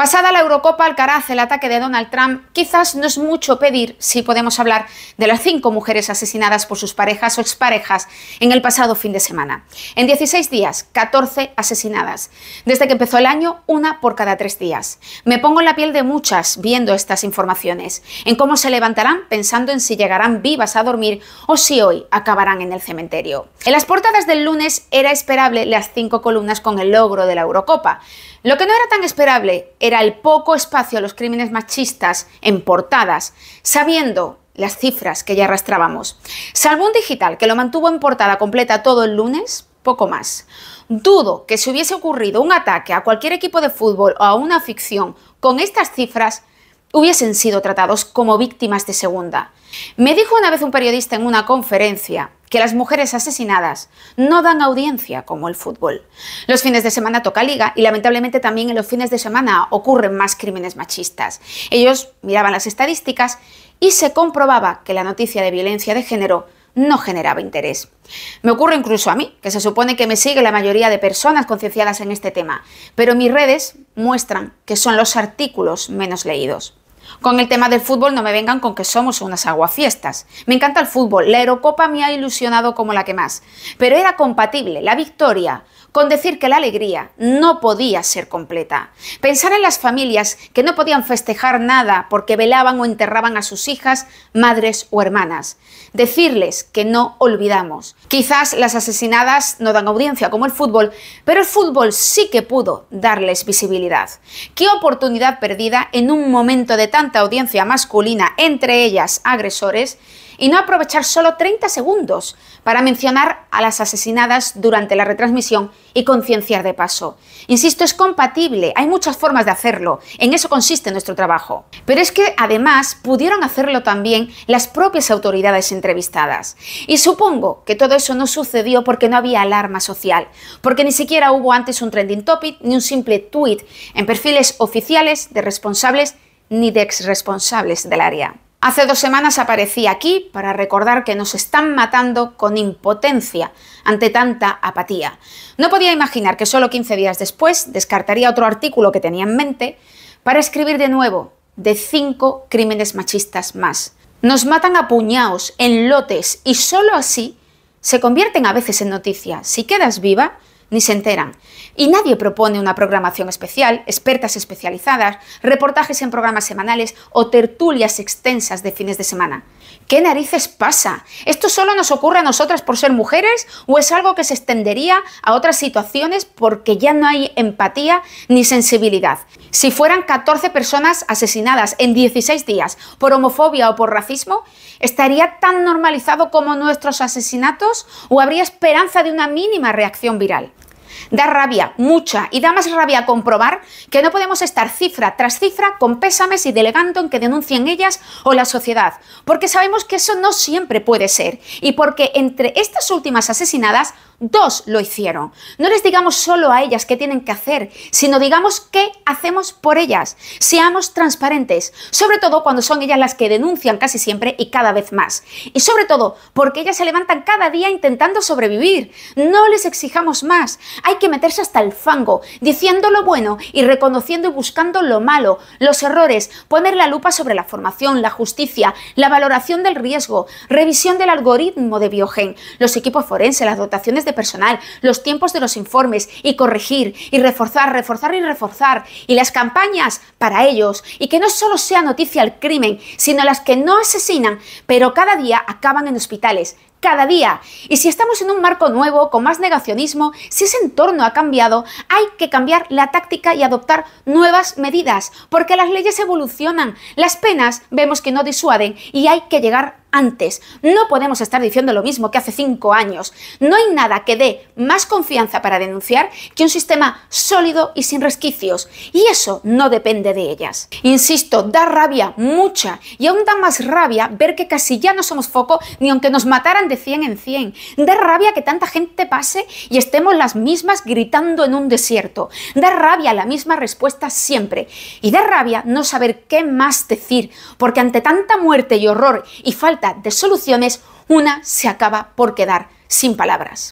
Pasada la Eurocopa, Alcaraz, el ataque de Donald Trump, quizás no es mucho pedir si podemos hablar de las cinco mujeres asesinadas por sus parejas o exparejas en el pasado fin de semana. En 16 días, 14 asesinadas. Desde que empezó el año, una por cada tres días. Me pongo en la piel de muchas viendo estas informaciones, en cómo se levantarán pensando en si llegarán vivas a dormir o si hoy acabarán en el cementerio. En las portadas del lunes era esperable las cinco columnas con el logro de la Eurocopa. Lo que no era tan esperable era era el poco espacio a los crímenes machistas en portadas, sabiendo las cifras que ya arrastrábamos. Salvo un digital que lo mantuvo en portada completa todo el lunes, poco más. Dudo que si hubiese ocurrido un ataque a cualquier equipo de fútbol o a una ficción con estas cifras, hubiesen sido tratados como víctimas de segunda. Me dijo una vez un periodista en una conferencia que las mujeres asesinadas no dan audiencia como el fútbol. Los fines de semana toca liga y lamentablemente también en los fines de semana ocurren más crímenes machistas. Ellos miraban las estadísticas y se comprobaba que la noticia de violencia de género no generaba interés. Me ocurre incluso a mí, que se supone que me sigue la mayoría de personas concienciadas en este tema, pero mis redes muestran que son los artículos menos leídos. Con el tema del fútbol no me vengan con que somos unas aguafiestas. Me encanta el fútbol, la Eurocopa me ha ilusionado como la que más, pero era compatible la victoria con decir que la alegría no podía ser completa. Pensar en las familias que no podían festejar nada porque velaban o enterraban a sus hijas, madres o hermanas. Decirles que no olvidamos. Quizás las asesinadas no dan audiencia como el fútbol, pero el fútbol sí que pudo darles visibilidad. Qué oportunidad perdida en un momento de tanta audiencia masculina, entre ellas agresores, y no aprovechar solo 30 segundos para mencionar a las asesinadas durante la retransmisión y concienciar de paso. Insisto, es compatible, hay muchas formas de hacerlo, en eso consiste nuestro trabajo. Pero es que además pudieron hacerlo también las propias autoridades entrevistadas. Y supongo que todo eso no sucedió porque no había alarma social, porque ni siquiera hubo antes un trending topic ni un simple tweet en perfiles oficiales de responsables ni de responsables del área. Hace dos semanas aparecí aquí para recordar que nos están matando con impotencia ante tanta apatía. No podía imaginar que solo 15 días después descartaría otro artículo que tenía en mente para escribir de nuevo de cinco crímenes machistas más. Nos matan a puñados, en lotes y solo así se convierten a veces en noticia. Si quedas viva, ni se enteran. Y nadie propone una programación especial, expertas especializadas, reportajes en programas semanales o tertulias extensas de fines de semana. ¿Qué narices pasa? ¿Esto solo nos ocurre a nosotras por ser mujeres o es algo que se extendería a otras situaciones porque ya no hay empatía ni sensibilidad? Si fueran 14 personas asesinadas en 16 días por homofobia o por racismo, ¿estaría tan normalizado como nuestros asesinatos o habría esperanza de una mínima reacción viral? Da rabia, mucha, y da más rabia comprobar que no podemos estar cifra tras cifra con pésames y delegando en que denuncien ellas o la sociedad, porque sabemos que eso no siempre puede ser, y porque entre estas últimas asesinadas Dos lo hicieron. No les digamos solo a ellas qué tienen que hacer, sino digamos qué hacemos por ellas. Seamos transparentes, sobre todo cuando son ellas las que denuncian casi siempre y cada vez más. Y sobre todo porque ellas se levantan cada día intentando sobrevivir. No les exijamos más. Hay que meterse hasta el fango, diciendo lo bueno y reconociendo y buscando lo malo, los errores, poner la lupa sobre la formación, la justicia, la valoración del riesgo, revisión del algoritmo de Biogen, los equipos forenses, las dotaciones de personal, los tiempos de los informes y corregir y reforzar, reforzar y reforzar y las campañas para ellos y que no solo sea noticia el crimen, sino las que no asesinan, pero cada día acaban en hospitales, cada día. Y si estamos en un marco nuevo, con más negacionismo, si ese entorno ha cambiado, hay que cambiar la táctica y adoptar nuevas medidas, porque las leyes evolucionan, las penas vemos que no disuaden y hay que llegar antes. No podemos estar diciendo lo mismo que hace cinco años. No hay nada que dé más confianza para denunciar que un sistema sólido y sin resquicios. Y eso no depende de ellas. Insisto, da rabia, mucha, y aún da más rabia ver que casi ya no somos foco ni aunque nos mataran de 100 en 100. Da rabia que tanta gente pase y estemos las mismas gritando en un desierto. Da rabia la misma respuesta siempre. Y da rabia no saber qué más decir, porque ante tanta muerte y horror y falta de soluciones, una se acaba por quedar sin palabras.